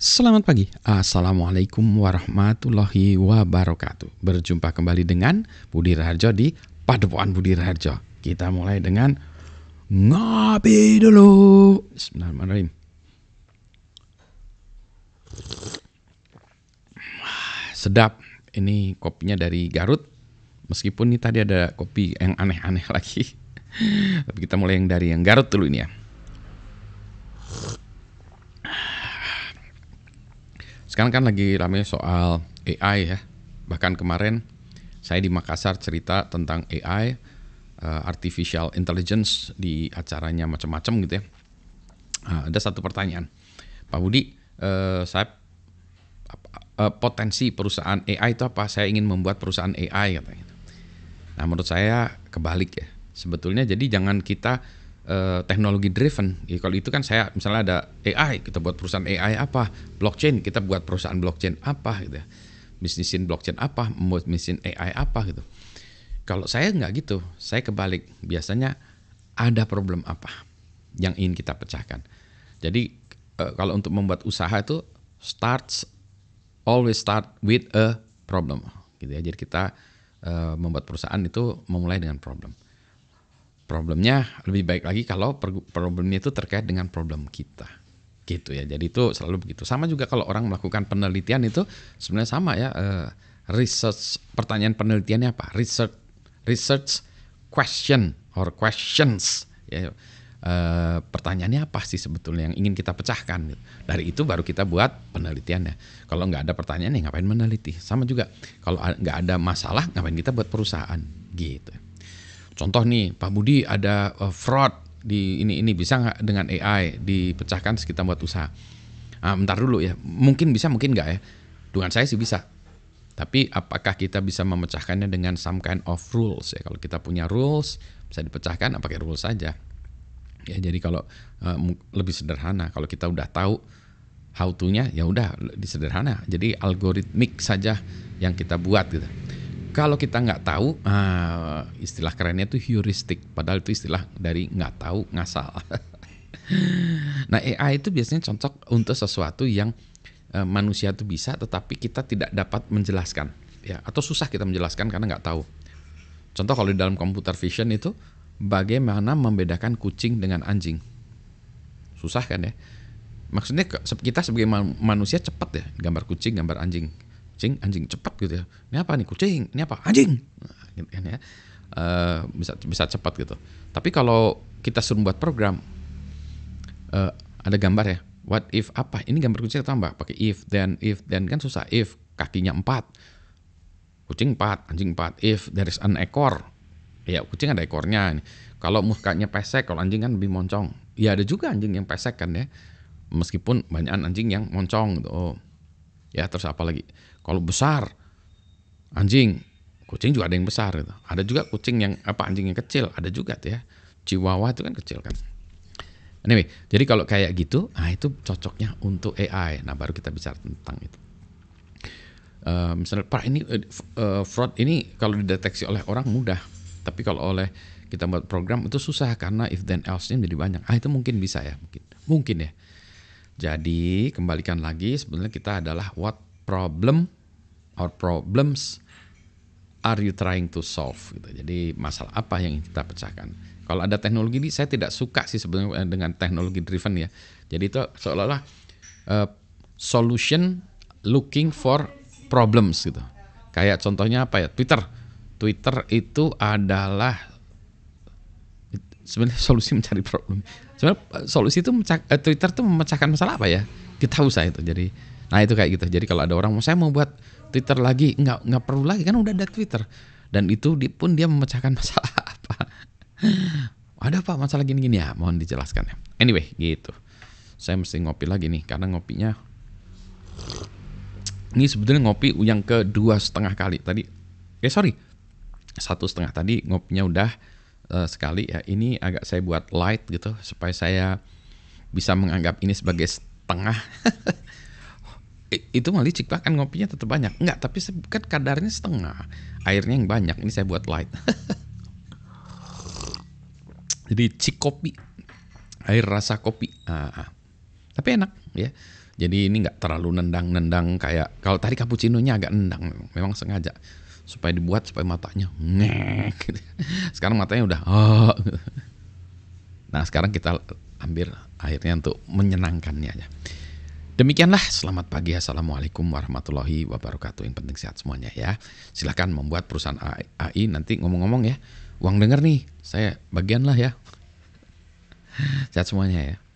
Selamat pagi, Assalamualaikum warahmatullahi wabarakatuh Berjumpa kembali dengan Budi Raharjo di Padepokan Budi Raharjo Kita mulai dengan Ngopi dulu Bismillahirrahmanirrahim Sedap, ini kopinya dari Garut Meskipun ini tadi ada kopi yang aneh-aneh lagi Tapi kita mulai yang dari yang Garut dulu ini ya Sekarang kan lagi rame soal AI ya. Bahkan kemarin saya di Makassar cerita tentang AI, uh, eh, artificial intelligence di acaranya macam-macam gitu ya. Nah, ada satu pertanyaan, Pak Budi, uh, saya uh, potensi perusahaan AI itu apa? Saya ingin membuat perusahaan AI katanya. Nah menurut saya kebalik ya. Sebetulnya jadi jangan kita uh, teknologi driven. Ya, kalau itu kan saya misalnya ada AI, kita buat perusahaan AI apa, blockchain kita buat perusahaan blockchain apa gitu. Ya. Bisnisin blockchain apa, membuat mesin AI apa gitu. Kalau saya nggak gitu, saya kebalik. Biasanya ada problem apa yang ingin kita pecahkan. Jadi uh, kalau untuk membuat usaha itu starts always start with a problem gitu ya. Jadi kita eh, membuat perusahaan itu memulai dengan problem problemnya lebih baik lagi kalau problemnya itu terkait dengan problem kita gitu ya jadi itu selalu begitu sama juga kalau orang melakukan penelitian itu sebenarnya sama ya eh, research pertanyaan penelitiannya apa research research question or questions ya eh, pertanyaannya apa sih sebetulnya yang ingin kita pecahkan dari itu baru kita buat penelitiannya kalau nggak ada pertanyaan ya ngapain meneliti sama juga kalau nggak ada masalah ngapain kita buat perusahaan gitu Contoh nih, Pak Budi ada eh, fraud di ini ini bisa nggak dengan AI dipecahkan sekitar buat usaha? nah, bentar dulu ya, mungkin bisa mungkin nggak ya? Dengan saya sih bisa. Tapi apakah kita bisa memecahkannya dengan some kind of rules ya? Kalau kita punya rules bisa dipecahkan, apa pakai rules saja. Ya jadi kalau uh, lebih sederhana, kalau kita udah tahu how to-nya ya udah disederhana. Jadi algoritmik saja yang kita buat gitu. Kalau kita nggak tahu, uh, istilah kerennya itu heuristik. Padahal itu istilah dari nggak tahu ngasal. nah AI itu biasanya cocok untuk sesuatu yang uh, manusia itu bisa, tetapi kita tidak dapat menjelaskan, ya atau susah kita menjelaskan karena nggak tahu. Contoh kalau di dalam computer vision itu bagaimana membedakan kucing dengan anjing, susah kan ya? Maksudnya kita sebagai manusia cepat ya gambar kucing, gambar anjing anjing, anjing cepat gitu ya ini apa nih kucing ini apa anjing nah, gitu kan ya uh, bisa bisa cepat gitu tapi kalau kita suruh buat program uh, ada gambar ya what if apa ini gambar kucing tambah pakai if then if then kan susah if kakinya empat kucing empat anjing empat if there is an ekor ya kucing ada ekornya kalau mukanya pesek kalau anjing kan lebih moncong ya ada juga anjing yang pesek kan ya meskipun banyak anjing yang moncong gitu oh. ya terus apa lagi kalau besar anjing, kucing juga ada yang besar gitu. Ada juga kucing yang apa anjing yang kecil, ada juga tuh ya. Chihuahua itu kan kecil kan. Anyway, jadi kalau kayak gitu, nah itu cocoknya untuk AI. Nah baru kita bicara tentang itu. Uh, misalnya pak ini uh, fraud ini kalau dideteksi oleh orang mudah, tapi kalau oleh kita buat program itu susah karena if then else-nya jadi banyak. Ah itu mungkin bisa ya, mungkin, mungkin ya. Jadi kembalikan lagi sebenarnya kita adalah what problem or problems are you trying to solve gitu. Jadi masalah apa yang kita pecahkan. Kalau ada teknologi ini saya tidak suka sih sebenarnya eh, dengan teknologi driven ya. Jadi itu seolah-olah uh, solution looking for problems gitu. Kayak contohnya apa ya? Twitter. Twitter itu adalah sebenarnya solusi mencari problem. Sebenarnya eh, solusi itu Twitter itu memecahkan masalah apa ya? Kita usah itu. Jadi Nah itu kayak gitu. Jadi kalau ada orang mau saya mau buat Twitter lagi, nggak nggak perlu lagi kan udah ada Twitter. Dan itu pun dia memecahkan masalah apa. ada apa masalah gini-gini ya? Mohon dijelaskan ya. Anyway gitu. Saya mesti ngopi lagi nih karena ngopinya ini sebetulnya ngopi yang kedua setengah kali tadi. Eh sorry satu setengah tadi ngopinya udah uh, sekali ya. Ini agak saya buat light gitu supaya saya bisa menganggap ini sebagai setengah itu mah licik bahkan kan ngopinya tetap banyak. Enggak, tapi kan kadarnya setengah. Airnya yang banyak. Ini saya buat light. Jadi cik kopi. Air rasa kopi. Ah, ah. Tapi enak ya. Jadi ini nggak terlalu nendang-nendang kayak kalau tadi cappuccino-nya agak nendang. Memang sengaja supaya dibuat supaya matanya ngek. Gitu. Sekarang matanya udah oh. Gitu. Nah, sekarang kita ambil airnya untuk menyenangkannya aja. Demikianlah, selamat pagi. Assalamualaikum warahmatullahi wabarakatuh. Yang penting sehat semuanya ya. Silahkan membuat perusahaan AI nanti ngomong-ngomong ya. Uang denger nih, saya bagian lah ya. Sehat semuanya ya.